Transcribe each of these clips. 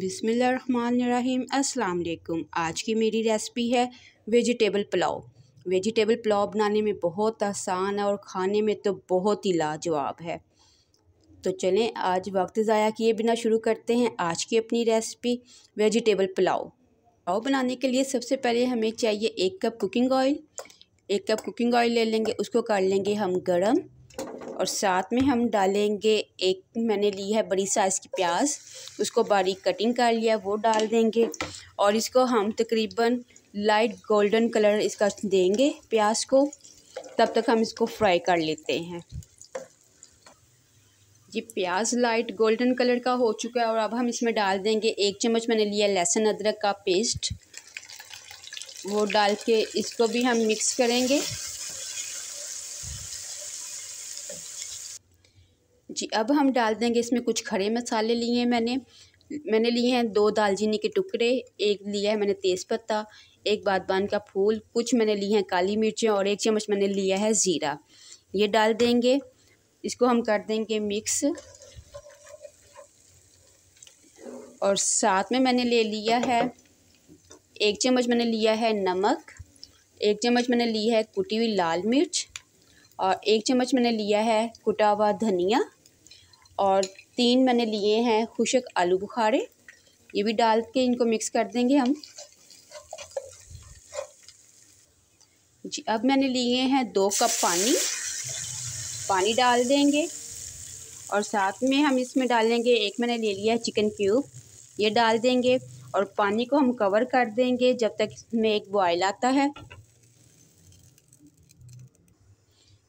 बिसमीम अल्लाम आज की मेरी रेसिपी है वेजिटेबल पुलाव वेजिटेबल पुलाव बनाने में बहुत आसान है और खाने में तो बहुत ही लाजवाब है तो चलें आज वक्त ज़ाया किए बिना शुरू करते हैं आज की अपनी रेसिपी वेजिटेबल पुलाव पुलाव बनाने के लिए सबसे पहले हमें चाहिए एक कप कुकिंग ऑयल एक कप कुकिंग ऑयल ले लेंगे उसको कर लेंगे हम गर्म और साथ में हम डालेंगे एक मैंने ली है बड़ी साइज़ की प्याज उसको बारीक कटिंग कर लिया वो डाल देंगे और इसको हम तकरीबन लाइट गोल्डन कलर इसका देंगे प्याज को तब तक हम इसको फ्राई कर लेते हैं ये प्याज लाइट गोल्डन कलर का हो चुका है और अब हम इसमें डाल देंगे एक चम्मच मैंने लिया लहसुन अदरक का पेस्ट वो डाल के इसको भी हम मिक्स करेंगे जी अब हम डाल देंगे इसमें कुछ खड़े मसाले लिए हैं मैंने मैंने लिए हैं दो दालचीनी के टुकड़े एक लिया है मैंने तेज़पत्ता एक बादबान का फूल कुछ मैंने लिए हैं काली मिर्चें और एक चम्मच मैंने लिया है ज़ीरा ये डाल देंगे इसको हम कर देंगे मिक्स और साथ में मैंने ले लिया है एक चम्मच मैंने लिया है नमक एक चम्मच मैंने ली है कुटी हुई लाल मिर्च और एक चम्मच मैंने लिया है कुटा हुआ धनिया और तीन मैंने लिए हैं खुशक आलू बुखारे ये भी डाल के इनको मिक्स कर देंगे हम जी अब मैंने लिए हैं दो कप पानी पानी डाल देंगे और साथ में हम इसमें डालेंगे एक मैंने ले लिया है चिकन क्यूब ये डाल देंगे और पानी को हम कवर कर देंगे जब तक इसमें एक बॉयल आता है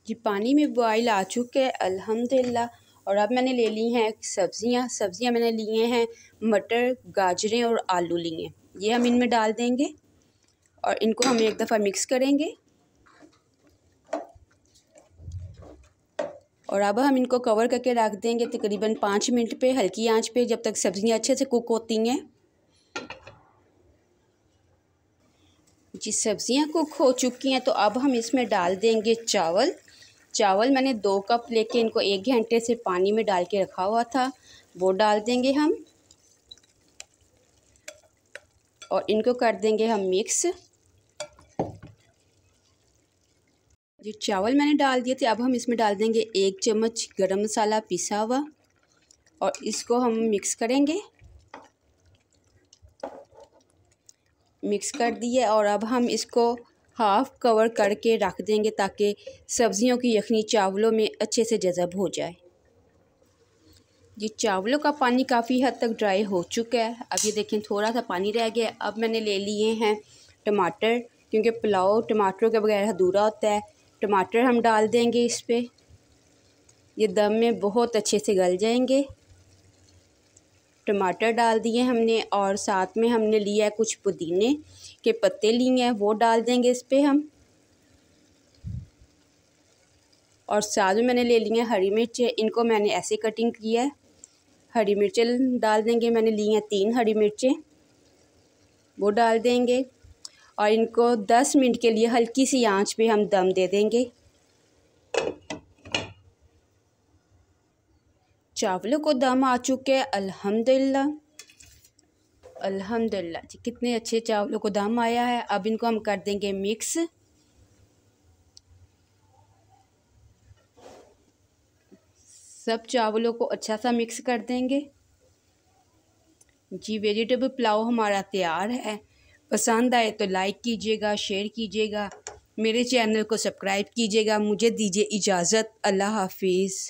जी पानी में बॉयल आ चुके हैं अल्हम्दुलिल्लाह और अब मैंने ले ली हैं सब्ज़ियाँ सब्ज़ियाँ मैंने लिए हैं मटर गाजरें और आलू लिए ये हम इनमें डाल देंगे और इनको हम एक दफ़ा मिक्स करेंगे और अब हम इनको कवर करके रख देंगे तकरीबन पाँच मिनट पे हल्की आंच पे जब तक सब्ज़ियाँ अच्छे से कुक होती हैं जी सब्ज़ियाँ कुक हो चुकी हैं तो अब हम इसमें डाल देंगे चावल चावल मैंने दो कप लेके इनको एक घंटे से पानी में डाल के रखा हुआ था वो डाल देंगे हम और इनको कर देंगे हम मिक्स जो चावल मैंने डाल दिए थे अब हम इसमें डाल देंगे एक चम्मच गरम मसाला पिसा हुआ और इसको हम मिक्स करेंगे मिक्स कर दिए और अब हम इसको हाफ कवर करके रख देंगे ताकि सब्ज़ियों की यखनी चावलों में अच्छे से जज़ब हो जाए जी चावलों का पानी काफ़ी हद तक ड्राई हो चुका है अब ये देखें थोड़ा सा पानी रह गया अब मैंने ले लिए हैं टमाटर क्योंकि पुलाव टमाटरों के बगैर अधूरा होता है टमाटर हम डाल देंगे इस पर ये दम में बहुत अच्छे से गल जाएंगे टमाटर डाल दिए हमने और साथ में हमने लिया है कुछ पुदीने के पत्ते लिए हैं वो डाल देंगे इस पर हम और साथ में मैंने ले लिए हैं हरी मिर्च इनको मैंने ऐसे कटिंग किया है हरी मिर्चें डाल देंगे मैंने ली हैं तीन हरी मिर्चें वो डाल देंगे और इनको दस मिनट के लिए हल्की सी आंच पे हम दम दे देंगे चावलों को दम आ चुके हैं अल्हम्दुलिल्लाह अल्हम्दुलिल्लाह जी कितने अच्छे चावलों को दम आया है अब इनको हम कर देंगे मिक्स सब चावलों को अच्छा सा मिक्स कर देंगे जी वेजिटेबल पुलाव हमारा तैयार है पसंद आए तो लाइक कीजिएगा शेयर कीजिएगा मेरे चैनल को सब्सक्राइब कीजिएगा मुझे दीजिए इजाज़त अल्लाह हाफिज़